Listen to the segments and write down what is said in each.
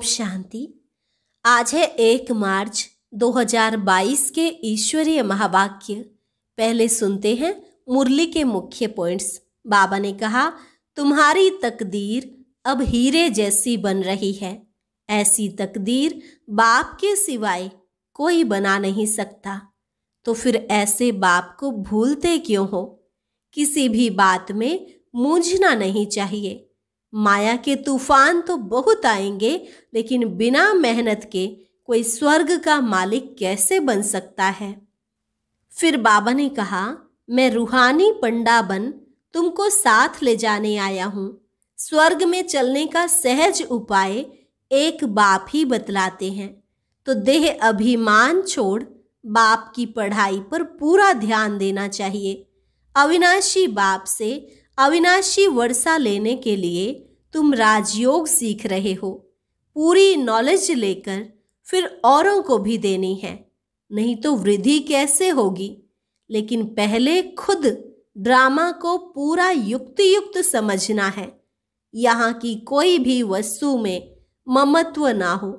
ओम शांति आज है एक मार्च 2022 के ईश्वरीय महावाक्य पहले सुनते हैं मुरली के मुख्य पॉइंट्स बाबा ने कहा तुम्हारी तकदीर अब हीरे जैसी बन रही है ऐसी तकदीर बाप के सिवाय कोई बना नहीं सकता तो फिर ऐसे बाप को भूलते क्यों हो किसी भी बात में मूझना नहीं चाहिए माया के तूफान तो बहुत आएंगे लेकिन बिना मेहनत के कोई स्वर्ग का मालिक कैसे बन सकता है फिर बाबा ने कहा मैं रूहानी पंडा बन तुमको साथ ले जाने आया हूँ स्वर्ग में चलने का सहज उपाय एक बाप ही बतलाते हैं तो देह अभिमान छोड़ बाप की पढ़ाई पर पूरा ध्यान देना चाहिए अविनाशी बाप से अविनाशी वर्षा लेने के लिए तुम राजयोग सीख रहे हो पूरी नॉलेज लेकर फिर औरों को भी देनी है नहीं तो वृद्धि कैसे होगी लेकिन पहले खुद ड्रामा को पूरा युक्ति युक्त समझना है यहाँ की कोई भी वस्तु में ममत्व ना हो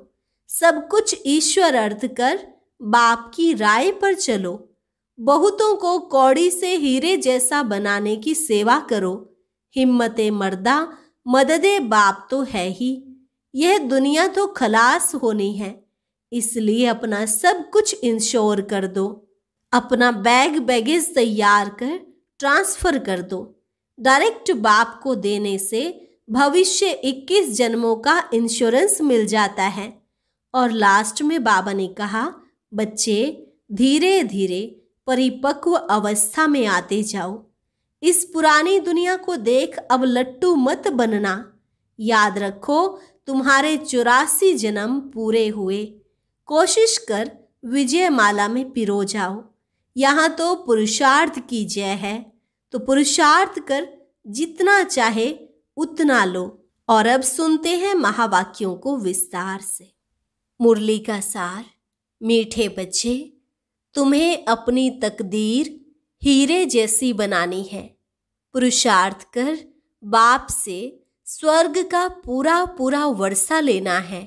सब कुछ ईश्वर अर्थ कर बाप की राय पर चलो बहुतों को कौड़ी से हीरे जैसा बनाने की सेवा करो हिम्मत मर्दा मदद बाप तो है ही यह दुनिया तो खलास होनी है इसलिए अपना सब कुछ इंश्योर कर दो अपना बैग बैगेज तैयार कर ट्रांसफ़र कर दो डायरेक्ट बाप को देने से भविष्य 21 जन्मों का इंश्योरेंस मिल जाता है और लास्ट में बाबा ने कहा बच्चे धीरे धीरे परिपक्व अवस्था में आते जाओ इस पुरानी दुनिया को देख अब लट्टू मत बनना याद रखो तुम्हारे चौरासी जन्म पूरे हुए कोशिश कर विजय माला में पिरो जाओ यहाँ तो पुरुषार्थ की जय है तो पुरुषार्थ कर जितना चाहे उतना लो और अब सुनते हैं महावाक्यों को विस्तार से मुरली का सार मीठे बच्चे तुम्हें अपनी तकदीर हीरे जैसी बनानी है पुरुषार्थ कर बाप से स्वर्ग का पूरा पूरा वर्षा लेना है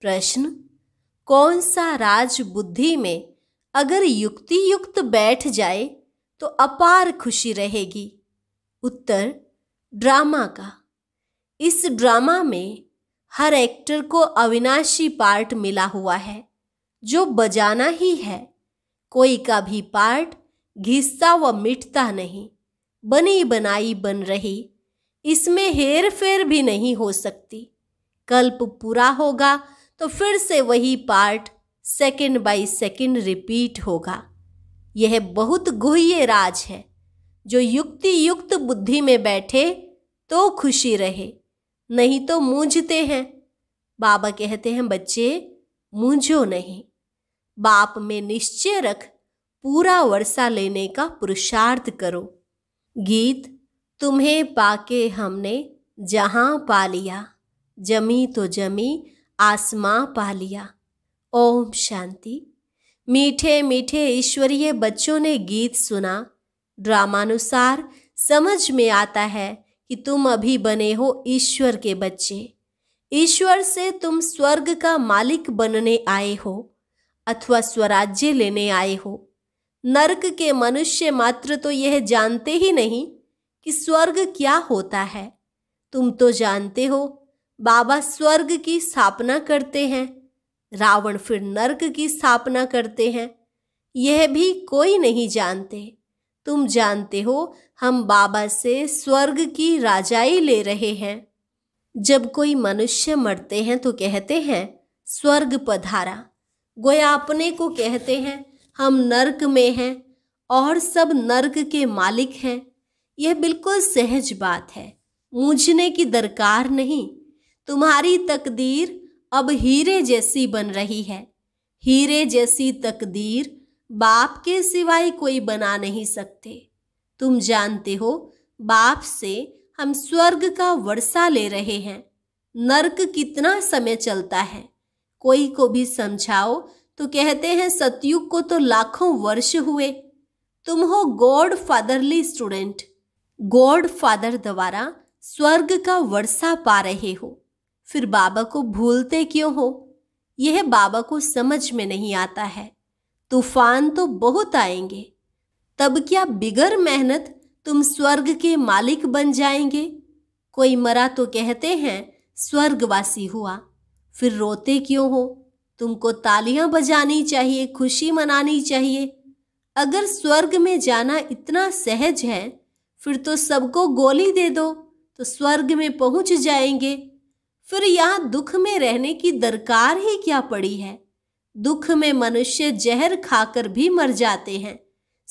प्रश्न कौन सा राज बुद्धि में अगर युक्ति युक्त बैठ जाए तो अपार खुशी रहेगी उत्तर ड्रामा का इस ड्रामा में हर एक्टर को अविनाशी पार्ट मिला हुआ है जो बजाना ही है कोई का भी पार्ट घिसता व मिटता नहीं बनी बनाई बन रही इसमें हेर फेर भी नहीं हो सकती कल्प पूरा होगा तो फिर से वही part second by second repeat होगा यह बहुत गुह्य राज है जो युक्ति युक्त बुद्धि में बैठे तो खुशी रहे नहीं तो मूझते हैं बाबा कहते हैं बच्चे मूझो नहीं बाप में निश्चय रख पूरा वर्षा लेने का पुरुषार्थ करो गीत तुम्हें पाके हमने जहाँ पा लिया जमी तो जमी आसमां पा लिया ओम शांति मीठे मीठे ईश्वरीय बच्चों ने गीत सुना ड्रामानुसार समझ में आता है कि तुम अभी बने हो ईश्वर के बच्चे ईश्वर से तुम स्वर्ग का मालिक बनने आए हो अथवा स्वराज्य लेने आए हो नरक के मनुष्य मात्र तो यह जानते ही नहीं कि स्वर्ग क्या होता है तुम तो जानते हो बाबा स्वर्ग की स्थापना करते हैं रावण फिर नरक की स्थापना करते हैं यह भी कोई नहीं जानते तुम जानते हो हम बाबा से स्वर्ग की राजाई ले रहे हैं जब कोई मनुष्य मरते हैं तो कहते हैं स्वर्ग पधारा गोया अपने को कहते हैं हम नरक में हैं और सब नरक के मालिक हैं यह बिल्कुल सहज बात है मूझने की दरकार नहीं तुम्हारी तकदीर अब हीरे जैसी बन रही है हीरे जैसी तकदीर बाप के सिवाय कोई बना नहीं सकते तुम जानते हो बाप से हम स्वर्ग का वर्षा ले रहे हैं नरक कितना समय चलता है कोई को भी समझाओ तो कहते हैं सतयुग को तो लाखों वर्ष हुए तुम हो God fatherly student God father द्वारा स्वर्ग का वर्षा पा रहे हो फिर बाबा को भूलते क्यों हो यह बाबा को समझ में नहीं आता है तूफान तो बहुत आएंगे तब क्या बिगर मेहनत तुम स्वर्ग के मालिक बन जाएंगे कोई मरा तो कहते हैं स्वर्गवासी हुआ फिर रोते क्यों हो तुमको तालियां बजानी चाहिए खुशी मनानी चाहिए अगर स्वर्ग में जाना इतना सहज है फिर तो सबको गोली दे दो तो स्वर्ग में पहुंच जाएंगे फिर यहाँ दुख में रहने की दरकार ही क्या पड़ी है दुख में मनुष्य जहर खाकर भी मर जाते हैं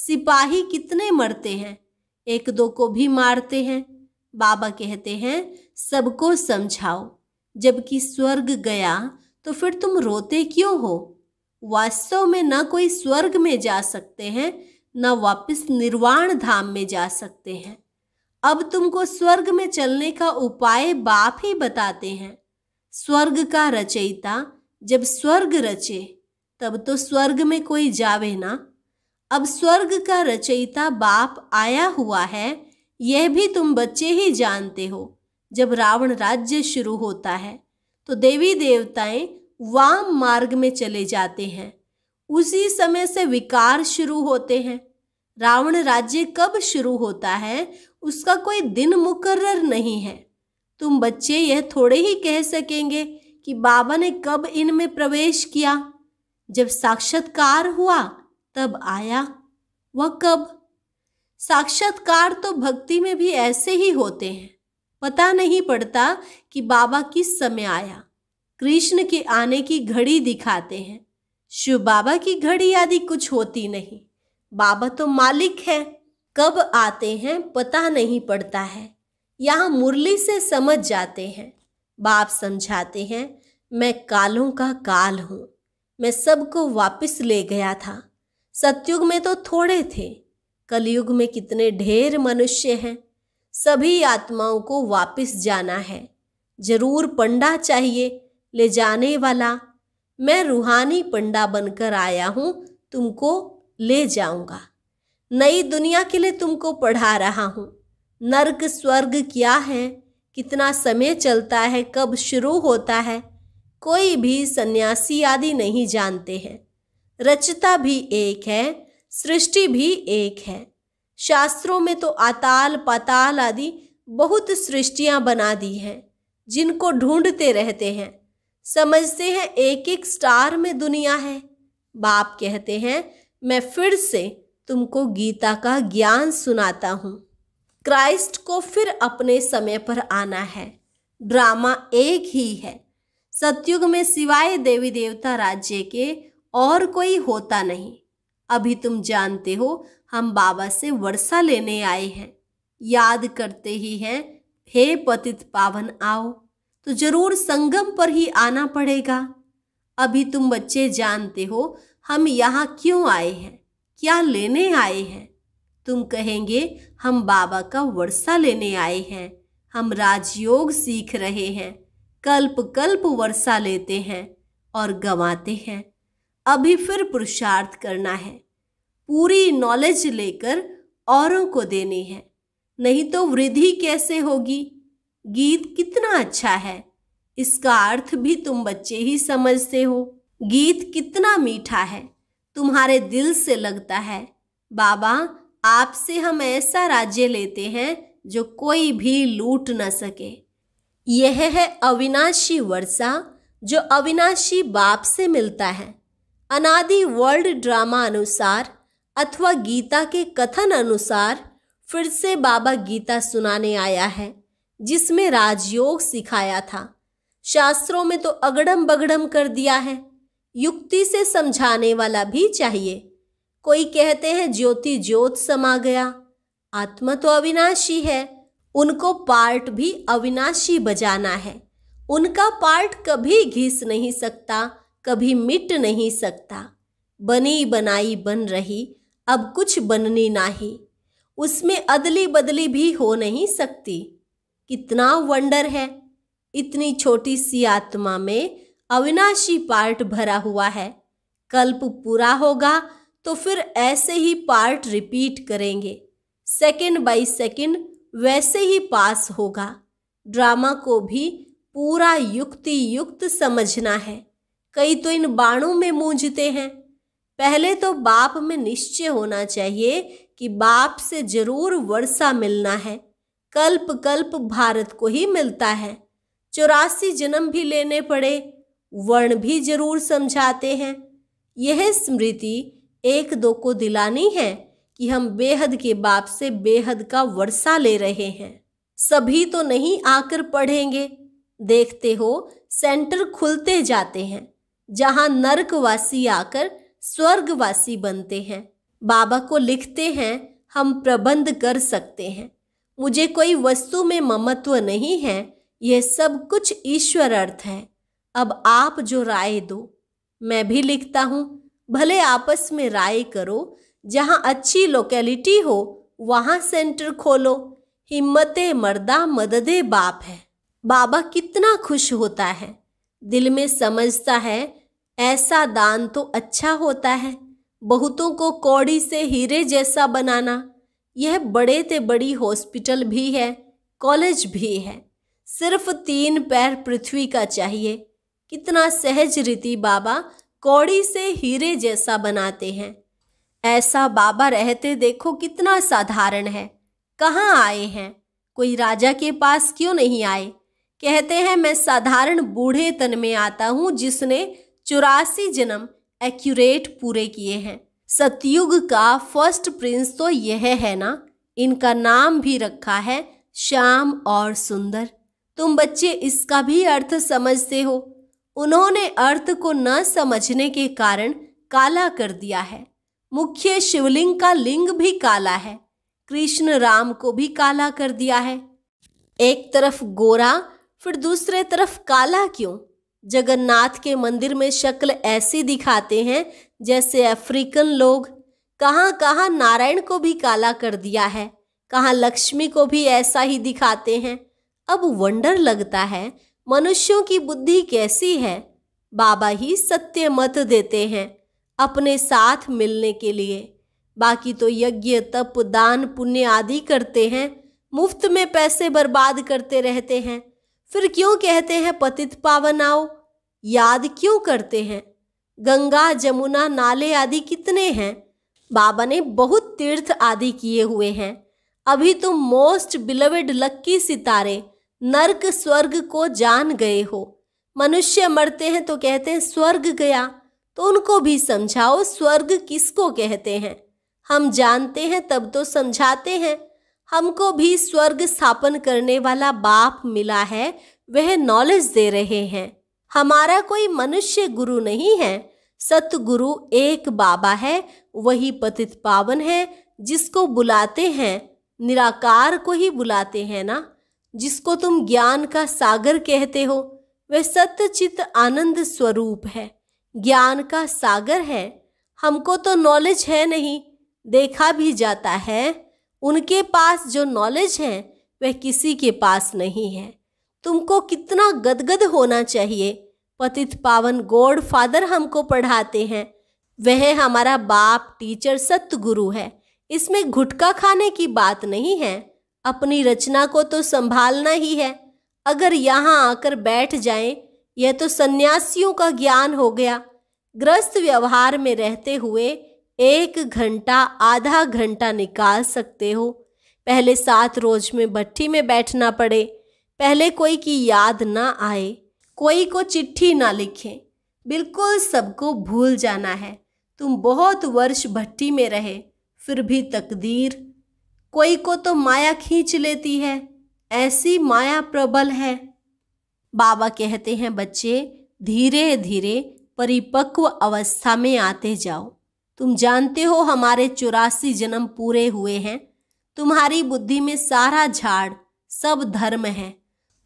सिपाही कितने मरते हैं एक दो को भी मारते हैं बाबा कहते हैं सबको समझाओ जबकि स्वर्ग गया तो फिर तुम रोते क्यों हो वास्तव में ना कोई स्वर्ग में जा सकते हैं ना वापस निर्वाण धाम में जा सकते हैं अब तुमको स्वर्ग में चलने का उपाय बाप ही बताते हैं स्वर्ग का रचयिता जब स्वर्ग रचे तब तो स्वर्ग में कोई जावे ना अब स्वर्ग का रचयिता बाप आया हुआ है यह भी तुम बच्चे ही जानते हो जब रावण राज्य शुरू होता है तो देवी देवताएं वाम मार्ग में चले जाते हैं उसी समय से विकार शुरू होते हैं रावण राज्य कब शुरू होता है उसका कोई दिन मुकर्र नहीं है तुम बच्चे यह थोड़े ही कह सकेंगे कि बाबा ने कब इनमें प्रवेश किया जब साक्षात्कार हुआ तब आया वह कब साक्षात्कार तो भक्ति में भी ऐसे ही होते हैं पता नहीं पड़ता कि बाबा किस समय आया कृष्ण के आने की घड़ी दिखाते हैं शिव बाबा की घड़ी आदि कुछ होती नहीं बाबा तो मालिक है कब आते हैं पता नहीं पड़ता है यहाँ मुरली से समझ जाते हैं बाप समझाते हैं मैं कालों का काल हूँ मैं सबको वापस ले गया था सतयुग में तो थोड़े थे कलयुग में कितने ढेर मनुष्य हैं सभी आत्माओं को वापस जाना है जरूर पंडा चाहिए ले जाने वाला मैं रूहानी पंडा बनकर आया हूँ तुमको ले जाऊँगा नई दुनिया के लिए तुमको पढ़ा रहा हूँ नर्क स्वर्ग क्या है कितना समय चलता है कब शुरू होता है कोई भी सन्यासी आदि नहीं जानते हैं रचता भी एक है सृष्टि भी एक है शास्त्रों में तो अताल पताल आदि बहुत सृष्टियाँ बना दी हैं जिनको ढूंढते रहते हैं समझते हैं एक एक स्टार में दुनिया है बाप कहते हैं मैं फिर से तुमको गीता का ज्ञान सुनाता हूँ क्राइस्ट को फिर अपने समय पर आना है ड्रामा एक ही है सतयुग में सिवाय देवी देवता राज्य के और कोई होता नहीं अभी तुम जानते हो हम बाबा से वर्षा लेने आए हैं याद करते ही हैं हे पतित पावन आओ तो जरूर संगम पर ही आना पड़ेगा अभी तुम बच्चे जानते हो हम यहाँ क्यों आए हैं क्या लेने आए हैं तुम कहेंगे हम बाबा का वर्षा लेने आए हैं हम राजयोग सीख रहे हैं कल्प कल्प वर्षा लेते हैं और गंवाते हैं अभी फिर पुरुषार्थ करना है पूरी नॉलेज लेकर औरों को देनी है नहीं तो वृद्धि कैसे होगी गीत कितना अच्छा है इसका अर्थ भी तुम बच्चे ही समझते हो गीत कितना मीठा है तुम्हारे दिल से लगता है बाबा आपसे हम ऐसा राज्य लेते हैं जो कोई भी लूट न सके यह है अविनाशी वर्षा जो अविनाशी बाप से मिलता है अनादि वर्ल्ड ड्रामा अनुसार अथवा गीता के कथन अनुसार फिर से बाबा गीता सुनाने आया है जिसमें राजयोग सिखाया था शास्त्रों में तो अगड़म बगड़म कर दिया है युक्ति से समझाने वाला भी चाहिए कोई कहते हैं ज्योति ज्योत समा गया आत्मा तो अविनाशी है उनको पार्ट भी अविनाशी बजाना है उनका पार्ट कभी घिस नहीं सकता कभी मिट नहीं सकता बनी बनाई बन रही अब कुछ बननी नाही उसमें अदली बदली भी हो नहीं सकती कितना वंडर है इतनी छोटी सी आत्मा में अविनाशी पार्ट भरा हुआ है कल्प पूरा होगा तो फिर ऐसे ही पार्ट रिपीट करेंगे सेकंड बाय सेकंड वैसे ही पास होगा ड्रामा को भी पूरा युक्ति युक्त समझना है कई तो इन बाणों में मूंझते हैं पहले तो बाप में निश्चय होना चाहिए कि बाप से जरूर वर्षा मिलना है कल्प कल्प भारत को ही मिलता है चौरासी जन्म भी लेने पड़े वर्ण भी जरूर समझाते हैं यह स्मृति एक दो को दिलानी है कि हम बेहद के बाप से बेहद का वर्षा ले रहे हैं सभी तो नहीं आकर पढ़ेंगे देखते हो सेंटर खुलते जाते हैं जहाँ नरकवासी आकर स्वर्गवासी बनते हैं बाबा को लिखते हैं हम प्रबंध कर सकते हैं मुझे कोई वस्तु में ममत्व नहीं है यह सब कुछ ईश्वर अर्थ है अब आप जो राय दो मैं भी लिखता हूँ भले आपस में राय करो जहाँ अच्छी लोकेलिटी हो वहाँ सेंटर खोलो हिम्मत मर्दा मददे बाप है बाबा कितना खुश होता है दिल में समझता है ऐसा दान तो अच्छा होता है बहुतों को कौड़ी से हीरे जैसा बनाना यह बड़े ते बड़ी हॉस्पिटल भी है कॉलेज भी है सिर्फ तीन पैर पृथ्वी का चाहिए कितना सहज रीति बाबा कौड़ी से हीरे जैसा बनाते हैं ऐसा बाबा रहते देखो कितना साधारण है कहाँ आए हैं कोई राजा के पास क्यों नहीं आए कहते हैं मैं साधारण बूढ़े तन में आता हूँ जिसने चौरासी जन्म एक्यूरेट पूरे किए हैं सतयुग का फर्स्ट प्रिंस तो यह है ना इनका नाम भी रखा है श्याम और सुंदर तुम बच्चे इसका भी अर्थ समझते हो उन्होंने अर्थ को न समझने के कारण काला कर दिया है मुख्य शिवलिंग का लिंग भी काला है कृष्ण राम को भी काला कर दिया है एक तरफ गोरा फिर दूसरे तरफ काला क्यों जगन्नाथ के मंदिर में शक्ल ऐसी दिखाते हैं जैसे अफ्रीकन लोग कहाँ कहाँ नारायण को भी काला कर दिया है कहाँ लक्ष्मी को भी ऐसा ही दिखाते हैं अब वंडर लगता है मनुष्यों की बुद्धि कैसी है बाबा ही सत्य मत देते हैं अपने साथ मिलने के लिए बाकी तो यज्ञ तप दान पुण्य आदि करते हैं मुफ्त में पैसे बर्बाद करते रहते हैं फिर क्यों कहते हैं पतित पावनाओ याद क्यों करते हैं गंगा जमुना नाले आदि कितने हैं बाबा ने बहुत तीर्थ आदि किए हुए हैं अभी तुम मोस्ट बिलवेड लक्की सितारे नरक स्वर्ग को जान गए हो मनुष्य मरते हैं तो कहते हैं स्वर्ग गया तो उनको भी समझाओ स्वर्ग किसको कहते हैं हम जानते हैं तब तो समझाते हैं हमको भी स्वर्ग स्थापन करने वाला बाप मिला है वह नॉलेज दे रहे हैं हमारा कोई मनुष्य गुरु नहीं है सतगुरु एक बाबा है वही पतित पावन है जिसको बुलाते हैं निराकार को ही बुलाते हैं ना जिसको तुम ज्ञान का सागर कहते हो वह सत्य चित्त आनंद स्वरूप है ज्ञान का सागर है हमको तो नॉलेज है नहीं देखा भी जाता है उनके पास जो नॉलेज है वह किसी के पास नहीं है तुमको कितना गदगद होना चाहिए पतित पावन गॉड फादर हमको पढ़ाते हैं वह हमारा बाप टीचर सतगुरु है इसमें घुटका खाने की बात नहीं है अपनी रचना को तो संभालना ही है अगर यहाँ आकर बैठ जाए यह तो सन्यासियों का ज्ञान हो गया ग्रस्त व्यवहार में रहते हुए एक घंटा आधा घंटा निकाल सकते हो पहले सात रोज में भट्टी में बैठना पड़े पहले कोई की याद ना आए कोई को चिट्ठी ना लिखें बिल्कुल सबको भूल जाना है तुम बहुत वर्ष भट्टी में रहे फिर भी तकदीर कोई को तो माया खींच लेती है ऐसी माया प्रबल है बाबा कहते हैं बच्चे धीरे धीरे परिपक्व अवस्था में आते जाओ तुम जानते हो हमारे चौरासी जन्म पूरे हुए हैं तुम्हारी बुद्धि में सारा झाड़ सब धर्म है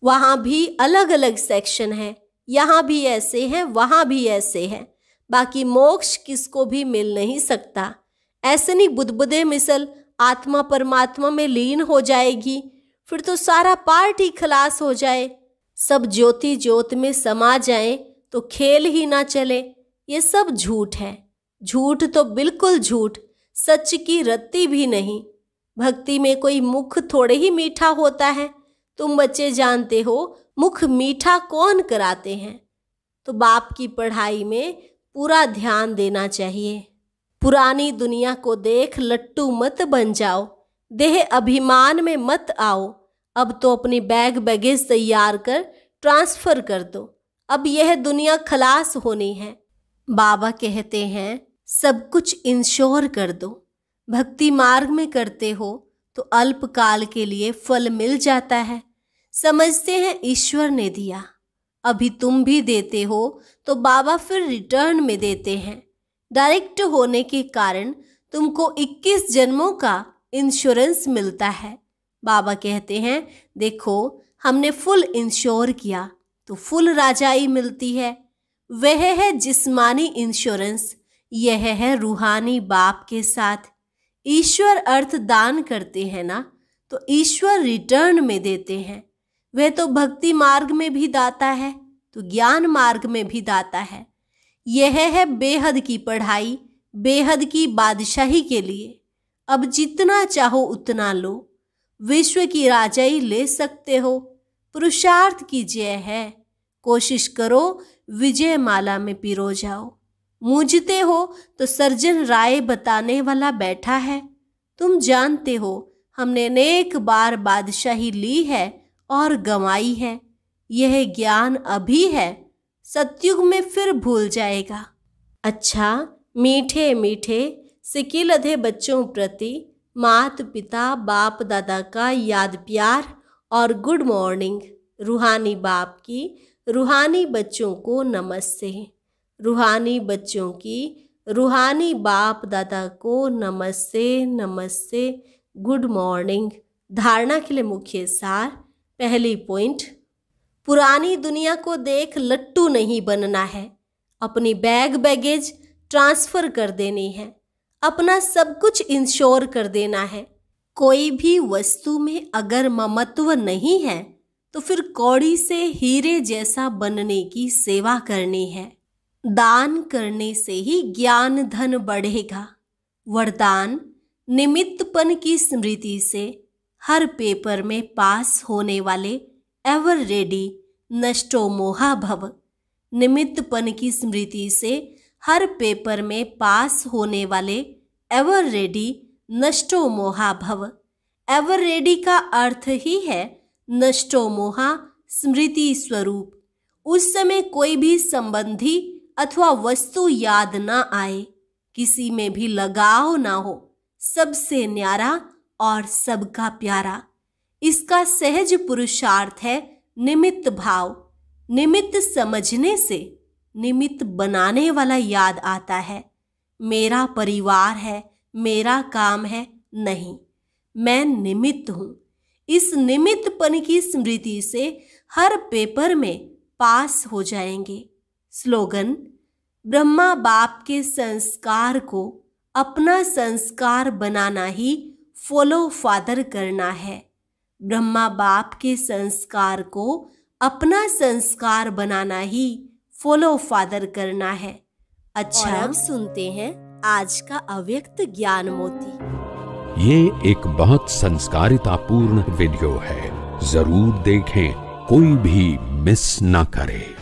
वहाँ भी अलग अलग सेक्शन है यहाँ भी ऐसे हैं वहाँ भी ऐसे हैं बाकी मोक्ष किसको भी मिल नहीं सकता ऐसे नहीं बुदबुदे मिसल आत्मा परमात्मा में लीन हो जाएगी फिर तो सारा पार्ट ही खलास हो जाए सब ज्योति ज्योत में समा जाए तो खेल ही ना चले ये सब झूठ है झूठ तो बिल्कुल झूठ सच की रत्ती भी नहीं भक्ति में कोई मुख थोड़े ही मीठा होता है तुम बच्चे जानते हो मुख मीठा कौन कराते हैं तो बाप की पढ़ाई में पूरा ध्यान देना चाहिए पुरानी दुनिया को देख लट्टू मत बन जाओ देह अभिमान में मत आओ अब तो अपनी बैग बैगेज तैयार कर ट्रांसफ़र कर दो अब यह दुनिया खलास होनी है बाबा कहते हैं सब कुछ इंश्योर कर दो भक्ति मार्ग में करते हो तो अल्पकाल के लिए फल मिल जाता है समझते हैं ईश्वर ने दिया अभी तुम भी देते हो तो बाबा फिर रिटर्न में देते हैं डायरेक्ट होने के कारण तुमको 21 जन्मों का इंश्योरेंस मिलता है बाबा कहते हैं देखो हमने फुल इंश्योर किया तो फुल राजाई मिलती है वह है जिस्मानी इंश्योरेंस यह है रूहानी बाप के साथ ईश्वर अर्थ दान करते हैं ना तो ईश्वर रिटर्न में देते हैं वह तो भक्ति मार्ग में भी दाता है तो ज्ञान मार्ग में भी दाता है यह है बेहद की पढ़ाई बेहद की बादशाही के लिए अब जितना चाहो उतना लो विश्व की राजाई ले सकते हो पुरुषार्थ की जय है कोशिश करो विजय माला में पिरो जाओ मूझते हो तो सर्जन राय बताने वाला बैठा है तुम जानते हो हमने अनेक बार बादशाही ली है और गंवाई है यह ज्ञान अभी है सतयुग में फिर भूल जाएगा अच्छा मीठे मीठे सिकिल अधे बच्चों प्रति मात पिता बाप दादा का याद प्यार और गुड मॉर्निंग रूहानी बाप की रूहानी बच्चों को नमस्ते रूहानी बच्चों की रूहानी बाप दादा को नमस्ते नमस्ते गुड मॉर्निंग धारणा के लिए मुख्य सार पहली पॉइंट पुरानी दुनिया को देख लट्टू नहीं बनना है अपनी बैग बैगेज ट्रांसफ़र कर देनी है अपना सब कुछ इंश्योर कर देना है कोई भी वस्तु में अगर ममत्व नहीं है तो फिर कौड़ी से हीरे जैसा बनने की सेवा करनी है दान करने से ही ज्ञान धन बढ़ेगा वरदान निमित्तपन की स्मृति से हर पेपर में पास होने वाले एवर रेडी नष्टो मोहा भव निमित्तपन की स्मृति से हर पेपर में पास होने वाले एवर रेडी नष्टो मोहा भव एवर रेडी का अर्थ ही है नष्टो मोहा स्मृति स्वरूप उस समय कोई भी संबंधी अथवा वस्तु याद ना आए किसी में भी लगाव ना हो सबसे न्यारा और सबका प्यारा इसका सहज पुरुषार्थ है निमित्त भाव निमित्त समझने से निमित्त बनाने वाला याद आता है मेरा परिवार है मेरा काम है नहीं मैं निमित्त हूँ इस निमित्तपन की स्मृति से हर पेपर में पास हो जाएंगे स्लोगन ब्रह्मा बाप के संस्कार को अपना संस्कार बनाना ही फॉलो फादर करना है ब्रह्मा बाप के संस्कार को अपना संस्कार बनाना ही फॉलो फादर करना है अच्छा हम सुनते हैं आज का अव्यक्त ज्ञान मोती ये एक बहुत संस्कारिता पूर्ण वीडियो है जरूर देखें कोई भी मिस ना करे